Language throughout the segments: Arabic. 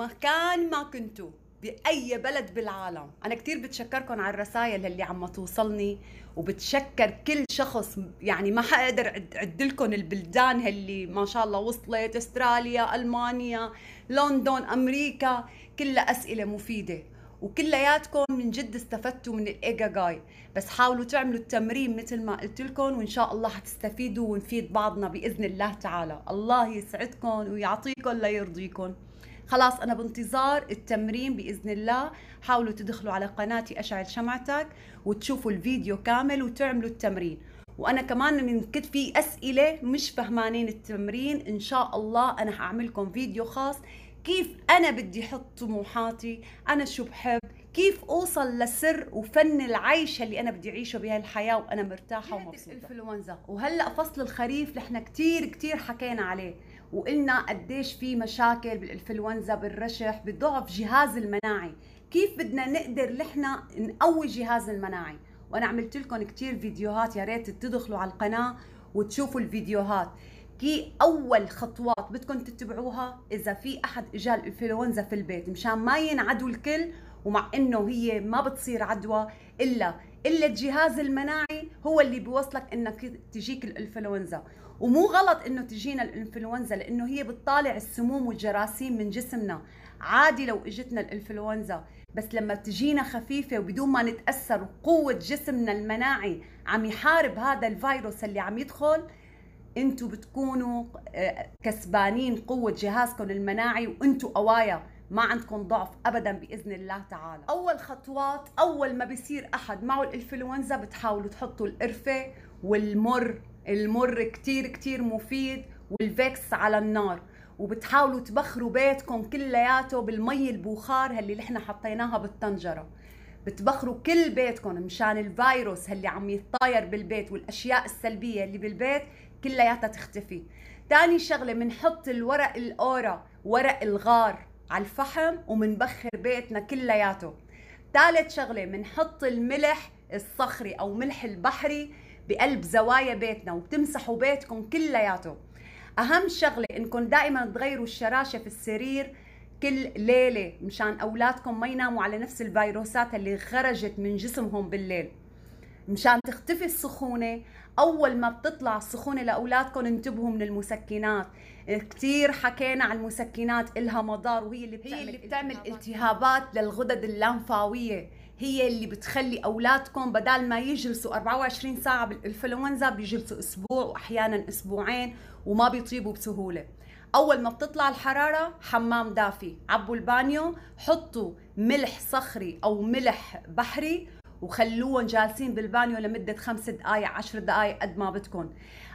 مكان ما كنتوا باي بلد بالعالم انا كثير بتشكركم على الرسائل اللي عم توصلني وبتشكر كل شخص يعني ما حقدر عدلكم البلدان اللي ما شاء الله وصلت استراليا المانيا لندن امريكا كلها اسئله مفيده وكلياتكم من جد استفدتوا من الايجا جاي بس حاولوا تعملوا التمرين مثل ما قلت لكم وان شاء الله حتستفيدوا ونفيد بعضنا باذن الله تعالى الله يسعدكم ويعطيكم ليرضيكم خلاص انا بانتظار التمرين باذن الله حاولوا تدخلوا على قناتي اشعل شمعتك وتشوفوا الفيديو كامل وتعملوا التمرين وانا كمان من كنت في اسئله مش فهمانين التمرين ان شاء الله انا هعملكم فيديو خاص كيف انا بدي احط طموحاتي انا شو بحب كيف اوصل لسر وفن العيش اللي انا بدي اعيشه بهالحياه وانا مرتاحه ومبسوطه الانفلونزا وهلا فصل الخريف نحن كثير كثير حكينا عليه وقلنا قديش في مشاكل بالانفلونزا بالرشح بضعف جهاز المناعي كيف بدنا نقدر نحن نقوي جهاز المناعي وانا عملت لكم كثير فيديوهات يا ريت تدخلوا على القناه وتشوفوا الفيديوهات كي اول خطوات بدكم تتبعوها اذا في احد اجى الانفلونزا في البيت مشان ما ينعدوا الكل ومع انه هي ما بتصير عدوى الا الا الجهاز المناعي هو اللي بيوصلك انك تجيك الانفلونزا ومو غلط انه تجينا الانفلونزا لانه هي بتطالع السموم والجراثيم من جسمنا عادي لو اجتنا الانفلونزا بس لما بتجينا خفيفه وبدون ما نتاثر قوه جسمنا المناعي عم يحارب هذا الفيروس اللي عم يدخل انتم بتكونوا آه، كسبانين قوه جهازكم المناعي وانتم قوايا ما عندكم ضعف ابدا باذن الله تعالى اول خطوات اول ما بيصير احد معه الانفلونزا بتحاولوا تحطوا القرفه والمر المر كتير كتير مفيد والفيكس على النار وبتحاولوا تبخروا بيتكم كلياته بالمي البخار اللي نحن حطيناها بالطنجره بتبخروا كل بيتكم مشان الفيروس اللي عم يتطاير بالبيت والاشياء السلبيه اللي بالبيت كلياتها تختفي تاني شغله بنحط الورق الاورا ورق الغار على الفحم ومنبخر بيتنا كلياته ثالث شغله منحط الملح الصخري او ملح البحري بقلب زوايا بيتنا وبتمسحوا بيتكم كلياته اهم شغله انكم دائما تغيروا الشراشه في السرير كل ليله مشان اولادكم ما يناموا على نفس الفيروسات اللي خرجت من جسمهم بالليل مشان تختفي السخونه اول ما بتطلع السخونه لاولادكم انتبهوا من المسكنات كثير حكينا عن المسكنات إلها مضار وهي اللي بتعمل هي اللي بتعمل التهابات, التهابات للغدد اللمفاويه هي اللي بتخلي اولادكم بدل ما يجلسوا 24 ساعه بالانفلونزا بيجلسوا اسبوع واحيانا اسبوعين وما بيطيبوا بسهوله اول ما بتطلع الحراره حمام دافي عبوا البانيو حطوا ملح صخري او ملح بحري وخلوهم جالسين بالبانيو لمده خمس دقائق عشر دقائق قد ما بدكم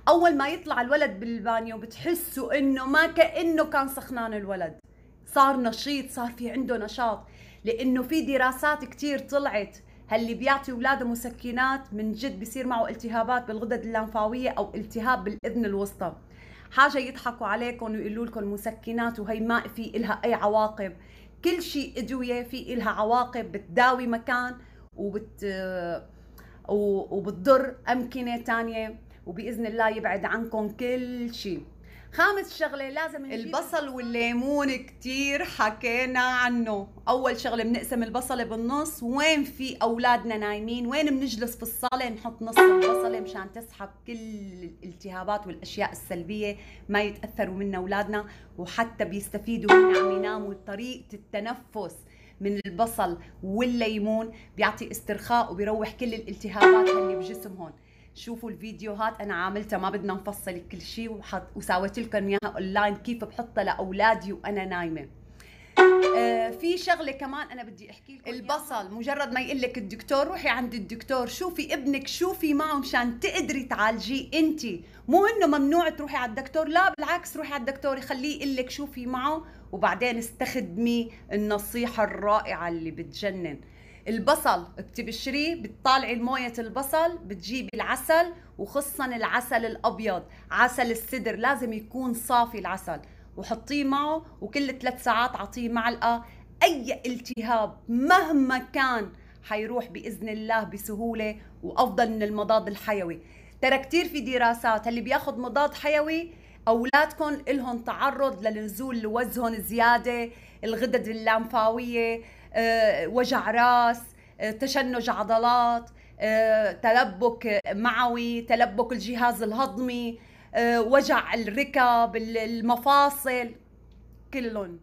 اول ما يطلع الولد بالبانيو بتحسوا انه ما كانه كان سخنان الولد صار نشيط صار في عنده نشاط لانه في دراسات كثير طلعت هاللي بيعطي اولاده مسكنات من جد بصير معه التهابات بالغدد اللمفاويه او التهاب بالاذن الوسطى حاجه يضحكوا عليكم ويقولوا لكم مسكنات وهي ما في إلها اي عواقب كل شيء ادويه في إلها عواقب بتداوي مكان وبت وبتضر امكنه تانية وباذن الله يبعد عنكم كل شيء خامس شغلة لازم نجيب البصل والليمون كتير حكينا عنه أول شغلة بنقسم البصلة بالنص وين في أولادنا نايمين وين بنجلس في الصالة نحط نص البصلة مشان تسحب كل الالتهابات والأشياء السلبية ما يتأثروا منا أولادنا وحتى بيستفيدوا من عم يناموا طريقة التنفس من البصل والليمون بيعطي استرخاء وبيروح كل الالتهابات اللي بجسمهم شوفوا الفيديوهات انا عاملتها ما بدنا نفصل كل شيء وحط وساويت لكم اياها اونلاين كيف بحطها لاولادي وانا نايمه آه في شغله كمان انا بدي احكي لكم البصل مجرد ما يقول لك الدكتور روحي عند الدكتور شوفي ابنك شوفي معه مشان تقدري تعالجيه انت مو انه ممنوع تروحي على الدكتور لا بالعكس روحي على الدكتور يخليه يقول لك شوفي معه وبعدين استخدمي النصيحه الرائعه اللي بتجنن البصل بتبشريه بتطالعي الموية البصل بتجيبي العسل وخصا العسل الأبيض عسل السدر لازم يكون صافي العسل وحطيه معه وكل ثلاث ساعات اعطيه معلقه اي التهاب مهما كان حيروح باذن الله بسهوله وافضل من المضاد الحيوي ترى كثير في دراسات اللي بياخذ مضاد حيوي اولادكم لهم تعرض لنزول وزنهم زياده الغدد اللمفاويه آه، وجع راس آه، تشنج عضلات آه، تلبك معوي تلبك الجهاز الهضمي وجع الركب المفاصل كلهم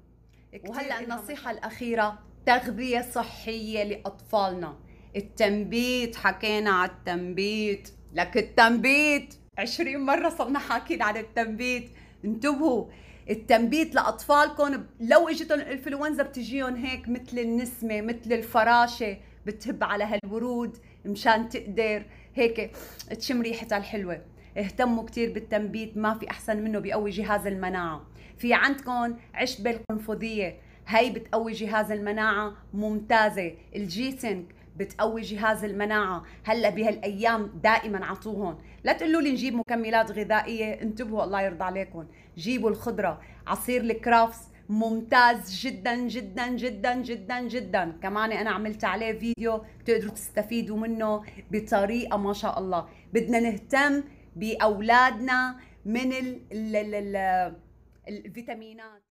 وهلا النصيحه الاخيره تغذيه صحيه لاطفالنا التنبيت حكينا على التنبيت لك التنبيت 20 مره صرنا حاكين عن التنبيت انتبهوا التنبيت لاطفالكم لو اجتهم الانفلونزا بتجيهم هيك مثل النسمه مثل الفراشه بتهب على هالورود مشان تقدر هيك تشم ريحتها الحلوه اهتموا كثير بالتنبيت ما في احسن منه بقوي جهاز المناعه في عندكم عشبه القنفذيه هي بتقوي جهاز المناعه ممتازه الجيسنك بتقوي جهاز المناعة هلا بهالايام دائما عطوهم لا تقولوا لي نجيب مكملات غذائية انتبهوا الله يرضى عليكم جيبوا الخضرة عصير الكرافس ممتاز جدا جدا جدا جدا جدا كمان انا عملت عليه فيديو بتقدروا تستفيدوا منه بطريقة ما شاء الله بدنا نهتم باولادنا من الفيتامينات